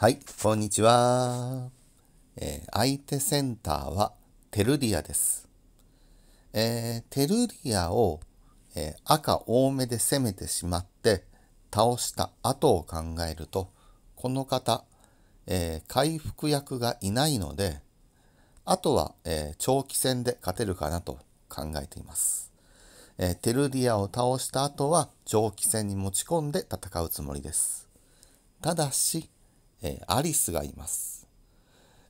はい、こんにちは。えー、相手センターはテルディアです。えー、テルディアを、えー、赤多めで攻めてしまって倒した後を考えると、この方、え回復役がいないので、あとは、え長期戦で勝てるかなと考えています。えテルディアを倒した後は長期戦に持ち込んで戦うつもりです。ただし、えー、アリスがいます。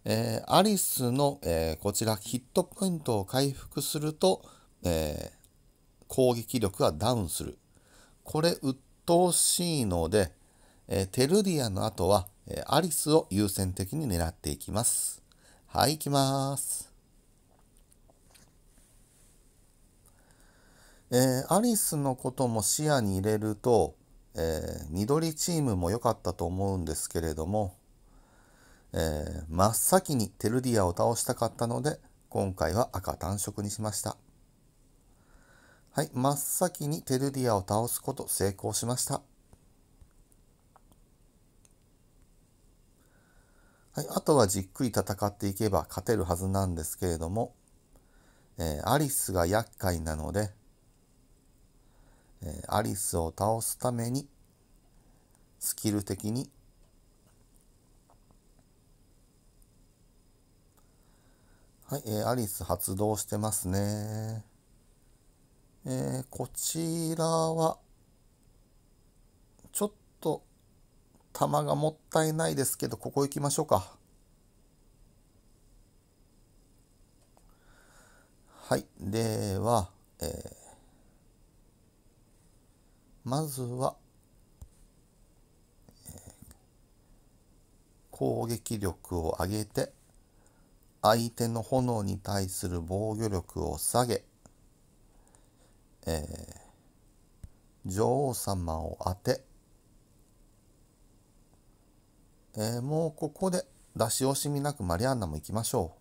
えー、アリスの、えー、こちらヒットポイントを回復すると、えー、攻撃力がダウンする。これ鬱陶しいので、えテルディアの後は、えアリスを優先的に狙っていきます。はい、行きます。えアリスのことも視野に入れると、えー、緑チームも良かったと思うんですけれども、えー、真っ先にテルディアを倒したかったので、今回は赤単色にしました。はい、真っ先にテルディアを倒すこと成功しました。はい、あとはじっくり戦っていけば勝てるはずなんですけれども、えー、アリスが厄介なので、えー、アリスを倒すためにスキル的にはい、えー、アリス発動してますね。えー、こちらは、ちょっと、弾がもったいないですけど、ここ行きましょうか。はい、では、えー、まずは、攻撃力を上げて相手の炎に対する防御力を下げ、えー、女王様を当て、えー、もうここで出し惜しみなくマリアンナも行きましょ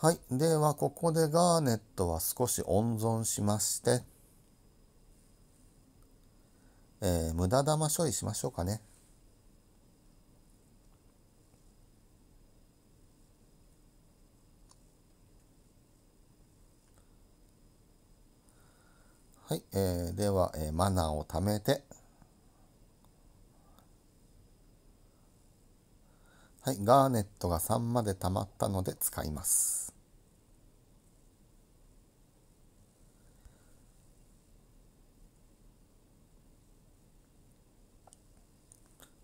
う。はい。では、ここでガーネットは少し温存しまして、えー、無駄玉処理しましょうかね。はい、えー、では、えー、マナーを貯めて、はい、ガーネットが3まで溜まったので使います。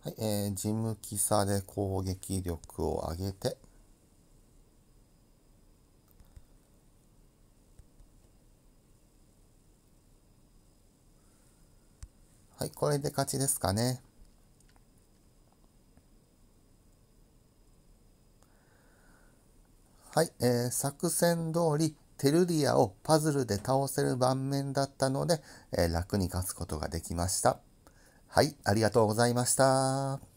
はい、えー、ジムキサで攻撃力を上げて、はい、これで勝ちですかね。はい、えー、作戦通りテルリアをパズルで倒せる盤面だったので、えー、楽に勝つことができました。はい、ありがとうございました。